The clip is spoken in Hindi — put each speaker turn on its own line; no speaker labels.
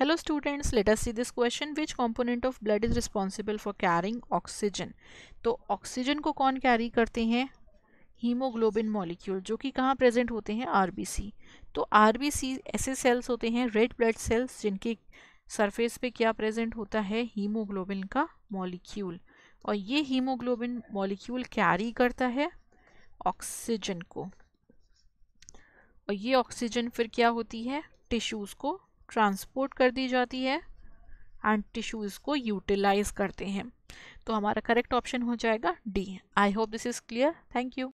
hello students let us see this question which component of blood is responsible for carrying oxygen तो ऑक्सीजन को कौन कैरी करते हैं हीमोग्लोबिन मॉलिक्यूल जो कि कहाँ प्रेजेंट होते हैं आरबीसी तो आरबीसी ऐसे सेल्स होते हैं रेड ब्लड सेल्स जिनके सरफेस पे क्या प्रेजेंट होता है हीमोग्लोबिन का मॉलिक्यूल और ये हीमोग्लोबिन मॉलिक्यूल कैरी करता है ऑक्सीजन को और ये ऑक्सीजन फिर क्या होती है टिश्यूज़ को ट्रांसपोर्ट कर दी जाती है एंड टिश्यूज़ को यूटिलाइज करते हैं तो हमारा करेक्ट ऑप्शन हो जाएगा D I hope this is clear thank you